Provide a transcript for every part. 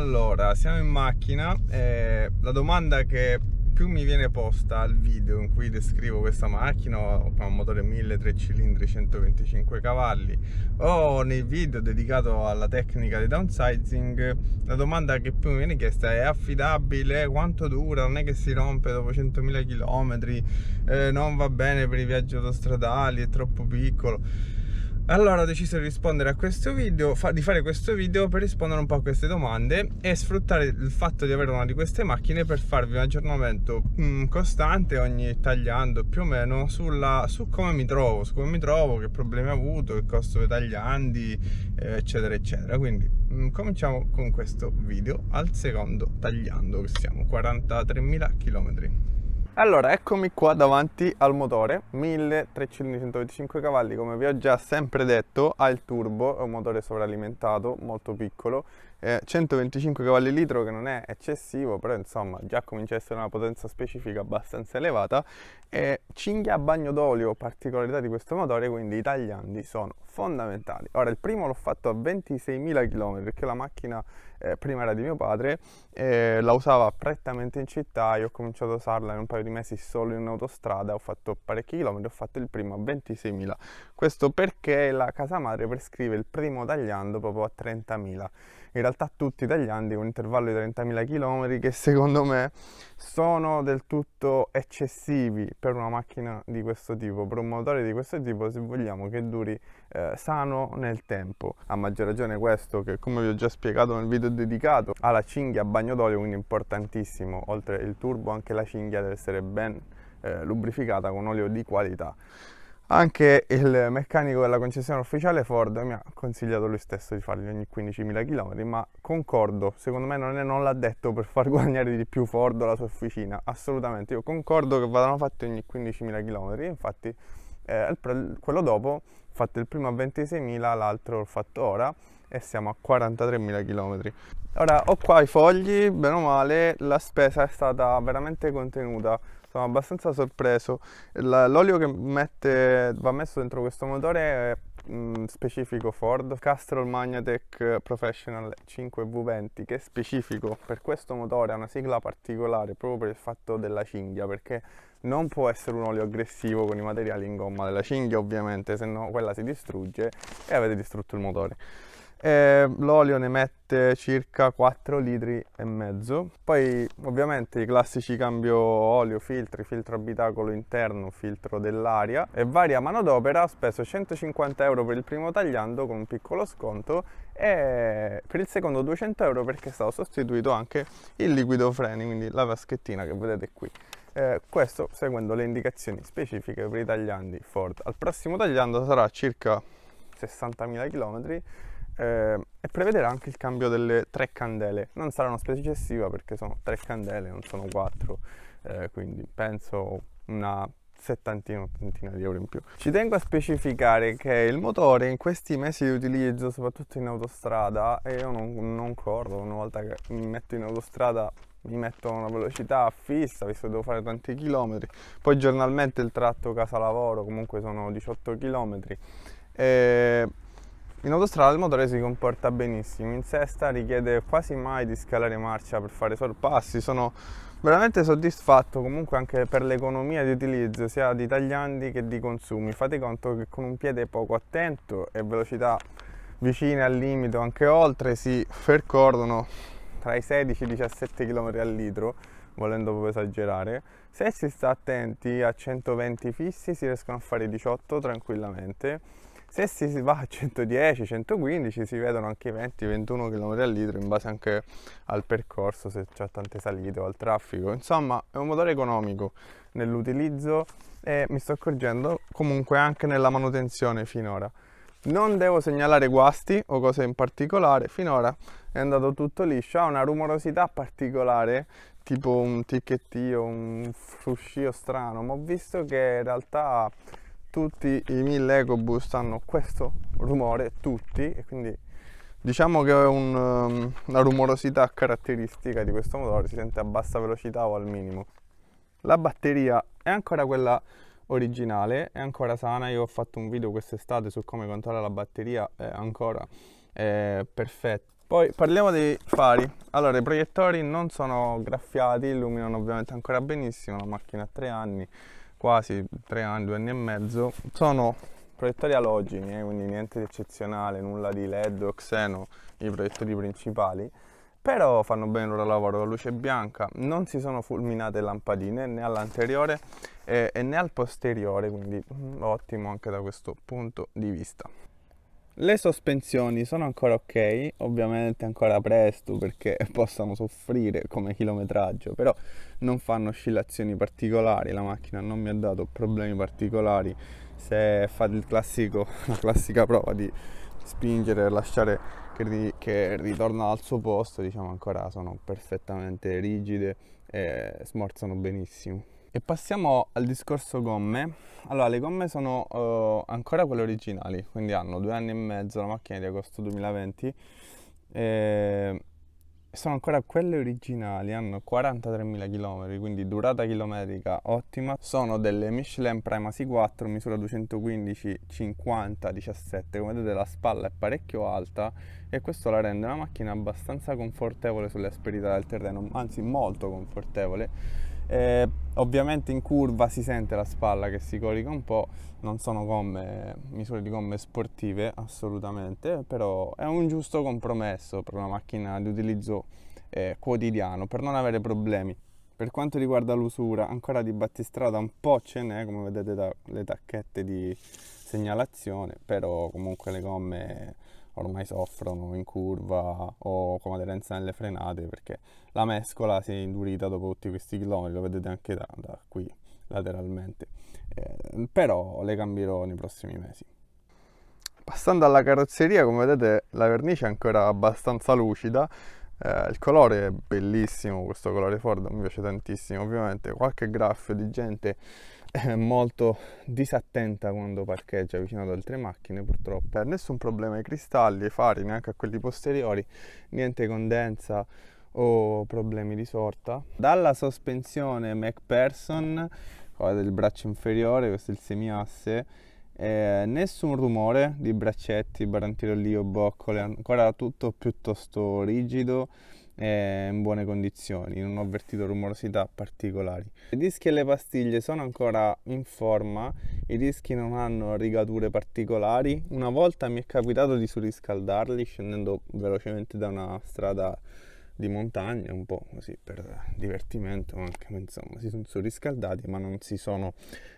Allora, siamo in macchina e eh, la domanda che più mi viene posta al video in cui descrivo questa macchina, ha un motore 1000 3 cilindri 125 cavalli, o nei video dedicato alla tecnica di downsizing, la domanda che più mi viene chiesta è affidabile, quanto dura, non è che si rompe dopo 100.000 km, eh, non va bene per i viaggi autostradali, è troppo piccolo allora ho deciso di rispondere a questo video, fa, di fare questo video per rispondere un po' a queste domande e sfruttare il fatto di avere una di queste macchine per farvi un aggiornamento mh, mm, costante ogni tagliando più o meno sulla, su come mi trovo, su come mi trovo, che problemi ho avuto, che costo dei tagliandi, eh, eccetera eccetera. Quindi mh, mm, cominciamo con questo video al secondo tagliando che siamo 43.000 km. Allora, eccomi qua davanti al motore, 1300 cilindri, 125 cavalli, come vi ho già sempre detto, ha il turbo, è un motore sovralimentato, molto piccolo, eh, 125 cavalli litro che non è eccessivo però insomma già comincia a essere una potenza specifica abbastanza elevata e cinghia a bagno d'olio particolarità di questo motore quindi i tagliandi sono fondamentali ora il primo l'ho fatto a 26.000 km perché la macchina eh, prima era di mio padre eh, la usava prettamente in città io ho cominciato a usarla in un paio di mesi solo in autostrada ho fatto parecchi chilometri ho fatto il primo a 26.000 questo perché la casa madre prescrive il primo tagliando proprio a 30.000 in realtà tutti gli con un intervallo di 30.000 km che secondo me sono del tutto eccessivi per una macchina di questo tipo, per un motore di questo tipo se vogliamo che duri eh, sano nel tempo. A maggior ragione questo che come vi ho già spiegato nel video dedicato alla cinghia a bagno d'olio quindi importantissimo, oltre il turbo anche la cinghia deve essere ben eh, lubrificata con olio di qualità. Anche il meccanico della concessione ufficiale Ford mi ha consigliato lui stesso di farli ogni 15.000 km, ma concordo, secondo me non, è, non l'ha detto per far guadagnare di più Ford o la sua officina, assolutamente, io concordo che vadano fatti ogni 15.000 km, infatti eh, pre- quello dopo ho fatto il primo a 26.000, l'altro l'ho fatto ora e siamo a 43.000 km. Ora ho qua i fogli, bene o male la spesa è stata veramente contenuta, sono abbastanza sorpreso. L'olio che mette, va messo dentro questo motore è mm, specifico Ford Castrol Magnatec Professional 5V20 che è specifico per questo motore ha una sigla particolare proprio per il fatto della cinghia perché non può essere un olio aggressivo con i materiali in gomma della cinghia ovviamente se no quella si distrugge e avete distrutto il motore eh, l'olio ne mette circa 4 litri e mezzo poi ovviamente i classici cambio olio filtri filtro abitacolo interno filtro dell'aria e varia manodopera speso 150 euro per il primo tagliando con un piccolo sconto e per il secondo 200 euro perché è stato sostituito anche il liquido freni quindi la vaschettina che vedete qui eh, questo seguendo le indicazioni specifiche per i tagliandi Ford al prossimo tagliando sarà circa 60.000 km eh, e prevederà anche il cambio delle tre candele. Non sarà una spesa eccessiva perché sono tre candele, non sono quattro, eh, quindi penso una settantina, ottantina di euro in più. Ci tengo a specificare che il motore in questi mesi di utilizzo, soprattutto in autostrada, e io non, non corro, una volta che mi metto in autostrada mi metto a una velocità fissa visto che devo fare tanti chilometri poi giornalmente il tratto casa lavoro comunque sono 18 chilometri e ehm, in autostrada il motore si comporta benissimo, in sesta richiede quasi mai di scalare marcia per fare sorpassi, sono veramente soddisfatto comunque anche per l'economia di utilizzo sia di tagliandi che di consumi, fate conto che con un piede poco attento e velocità vicine al limite o anche oltre si percorrono tra i 16 e i 17 km al litro volendo proprio esagerare. Se si sta attenti a 120 fissi si riescono a fare 18 tranquillamente se si va a 110 115 si vedono anche 20 21 km al litro in base anche al percorso se c'è tante salite o al traffico insomma è un motore economico nell'utilizzo e mi sto accorgendo comunque anche nella manutenzione finora non devo segnalare guasti o cose in particolare finora è andato tutto liscio ha una rumorosità particolare tipo un ticchettio un fruscio strano ma ho visto che in realtà tutti i 1000 EcoBoost hanno questo rumore, tutti, e quindi diciamo che è un, um, una rumorosità caratteristica di questo motore, si sente a bassa velocità o al minimo. La batteria è ancora quella originale, è ancora sana, io ho fatto un video quest'estate su come controllare la batteria, è ancora è perfetta. Poi parliamo dei fari. Allora, i proiettori non sono graffiati, illuminano ovviamente ancora benissimo, la macchina ha tre anni, quasi tre anni, due anni e mezzo, sono proiettori alogeni, eh, quindi niente di eccezionale, nulla di LED o Xeno, i proiettori principali, però fanno bene il loro lavoro, la luce è bianca, non si sono fulminate lampadine né all'anteriore eh, e né al posteriore, quindi mh, mm, ottimo anche da questo punto di vista. Le sospensioni sono ancora ok, ovviamente ancora presto perché possono soffrire come chilometraggio, però non fanno oscillazioni particolari, la macchina non mi ha dato problemi particolari se fate il classico, la classica prova di spingere e lasciare che, ri, che ritorna al suo posto, diciamo ancora sono perfettamente rigide e smorzano benissimo. E passiamo al discorso gomme. Allora, le gomme sono uh, ancora quelle originali, quindi hanno due anni e mezzo, la macchina di agosto 2020. E sono ancora quelle originali, hanno 43.000 km, quindi durata chilometrica ottima. Sono delle Michelin Primacy 4, misura 215 50 17. Come vedete la spalla è parecchio alta e questo la rende una macchina abbastanza confortevole sulle asperità del terreno, anzi molto confortevole eh, ovviamente in curva si sente la spalla che si corica un po', non sono gomme, misure di gomme sportive assolutamente, però è un giusto compromesso per una macchina di utilizzo eh, quotidiano per non avere problemi. Per quanto riguarda l'usura, ancora di battistrada un po' ce n'è, come vedete dalle tacchette di segnalazione, però comunque le gomme ormai soffrono in curva o con aderenza nelle frenate perché la mescola si è indurita dopo tutti questi chilometri, lo vedete anche da, da qui lateralmente, eh, però le cambierò nei prossimi mesi. Passando alla carrozzeria, come vedete la vernice è ancora abbastanza lucida, eh, il colore è bellissimo, questo colore Ford mi piace tantissimo. Ovviamente qualche graffio di gente è molto disattenta quando parcheggia vicino ad altre macchine purtroppo. Eh, nessun problema ai cristalli, ai fari, neanche a quelli posteriori, niente condensa o problemi di sorta. Dalla sospensione MacPherson, del braccio inferiore, questo è il semiasse, eh, nessun rumore di braccetti, barantirolli o boccole, ancora tutto piuttosto rigido e in buone condizioni, non ho avvertito rumorosità particolari. I dischi e le pastiglie sono ancora in forma, i dischi non hanno rigature particolari. Una volta mi è capitato di surriscaldarli scendendo velocemente da una strada di montagna, un po' così per divertimento anche, ma insomma si sono surriscaldati ma non si sono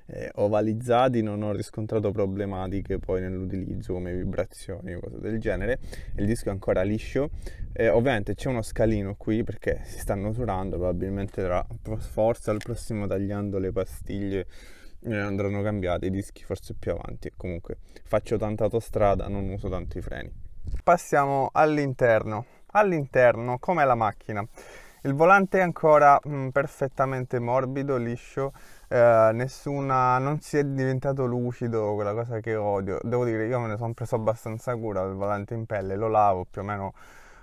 eh, ovalizzati, non ho riscontrato problematiche poi nell'utilizzo come vibrazioni o cose del genere, il disco è ancora liscio, eh, ovviamente c'è uno scalino qui perché si stanno surando, probabilmente tra forza al prossimo tagliando le pastiglie eh, andranno cambiati i dischi forse più avanti e comunque faccio tanta autostrada non uso tanto i freni passiamo all'interno All'interno, com'è la macchina? Il volante è ancora mh, mm, perfettamente morbido, liscio, eh, nessuna, non si è diventato lucido, quella cosa che odio. Devo dire, io me ne sono preso abbastanza cura del volante in pelle, lo lavo più o meno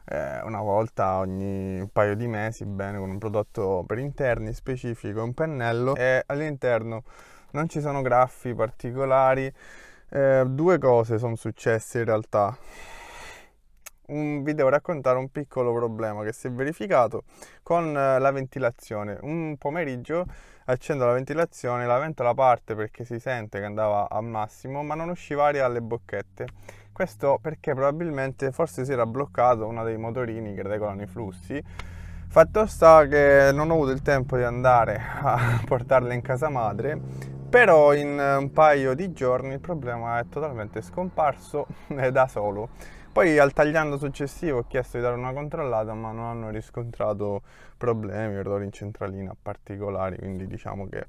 eh, una volta ogni paio di mesi, bene, con un prodotto per interni specifico, un pennello e all'interno non ci sono graffi particolari. Eh, due cose sono successe in realtà un, vi devo raccontare un piccolo problema che si è verificato con eh, la ventilazione. Un pomeriggio accendo la ventilazione, la ventola parte perché si sente che andava al massimo, ma non usciva aria alle bocchette. Questo perché probabilmente forse si era bloccato uno dei motorini che regolano i flussi. Fatto sta che non ho avuto il tempo di andare a portarla in casa madre, però in un paio di giorni il problema è totalmente scomparso da solo. Poi al tagliando successivo ho chiesto di dare una controllata, ma non hanno riscontrato problemi, errori in centralina particolari, quindi diciamo che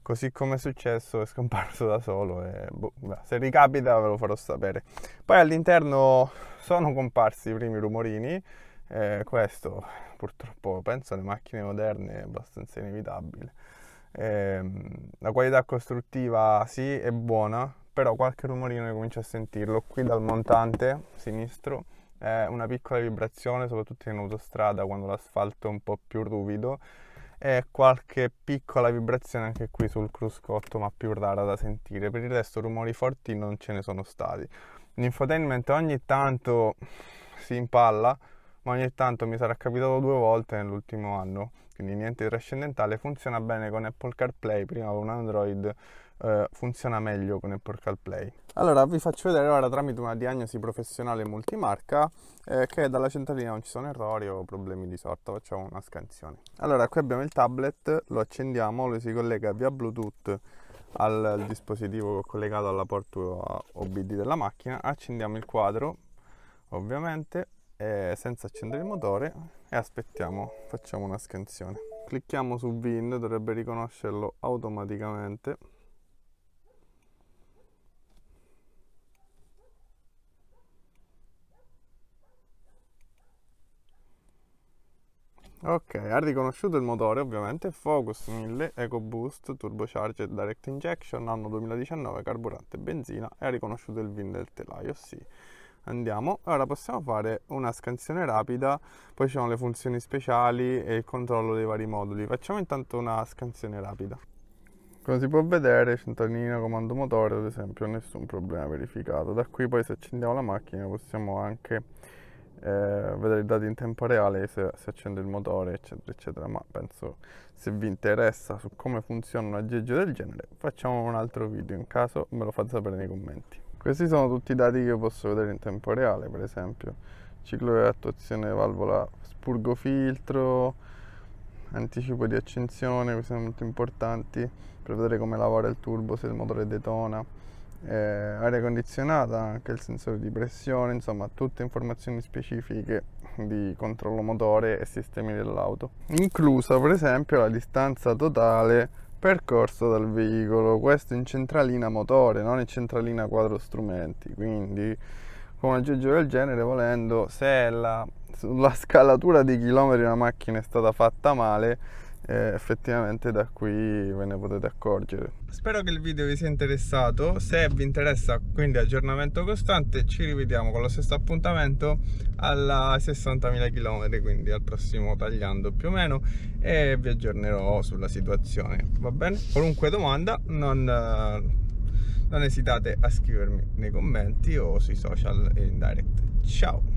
così come è successo è scomparso da solo e boh, se ricapita ve lo farò sapere. Poi all'interno sono comparsi i primi rumorini, eh, questo purtroppo penso alle macchine moderne è abbastanza inevitabile. Eh, la qualità costruttiva sì è buona, però qualche rumorino comincio a sentirlo. Qui dal montante sinistro eh, una piccola vibrazione, soprattutto in autostrada quando l'asfalto è un po' più ruvido e qualche piccola vibrazione anche qui sul cruscotto ma più rara da sentire per il resto rumori forti non ce ne sono stati l'infotainment ogni tanto si impalla ma ogni tanto mi sarà capitato due volte nell'ultimo anno quindi niente trascendentale funziona bene con Apple CarPlay prima con Android eh, funziona meglio con Apple CarPlay. Allora vi faccio vedere ora tramite una diagnosi professionale multimarca eh, che dalla centralina non ci sono errori o problemi di sorta, facciamo una scansione. Allora qui abbiamo il tablet, lo accendiamo, lo si collega via Bluetooth al, dispositivo collegato alla porta OBD della macchina, accendiamo il quadro ovviamente senza accendere il motore e aspettiamo, facciamo una scansione. Clicchiamo su VIN, dovrebbe riconoscerlo automaticamente Ok, ha riconosciuto il motore ovviamente Focus 1000 EcoBoost Turbocharged Direct Injection anno 2019 carburante benzina e ha riconosciuto il VIN del telaio, sì. Andiamo, ora possiamo fare una scansione rapida, poi ci sono le funzioni speciali e il controllo dei vari moduli. Facciamo intanto una scansione rapida. Come si può vedere, centralina, comando motore ad esempio, nessun problema verificato. Da qui poi se accendiamo la macchina possiamo anche eh, vedere i dati in tempo reale se, se accende il motore eccetera eccetera ma penso se vi interessa su come funziona un aggeggio del genere facciamo un altro video in caso me lo fate sapere nei commenti questi sono tutti i dati che posso vedere in tempo reale per esempio ciclo di attuazione valvola spurgo filtro anticipo di accensione questi sono molto importanti per vedere come lavora il turbo se il motore detona eh, aria condizionata, anche il sensore di pressione, insomma tutte informazioni specifiche di controllo motore e sistemi dell'auto, inclusa per esempio la distanza totale percorso dal veicolo, questo in centralina motore, non in centralina quadro strumenti, quindi con un aggeggio del genere volendo se la, la scalatura di chilometri una macchina è stata fatta male e effettivamente da qui ve ne potete accorgere. Spero che il video vi sia interessato, se vi interessa quindi aggiornamento costante ci rivediamo con lo stesso appuntamento alla 60.000 km, quindi al prossimo tagliando più o meno e vi aggiornerò sulla situazione, va bene? Qualunque domanda non non esitate a scrivermi nei commenti o sui social in direct. Ciao!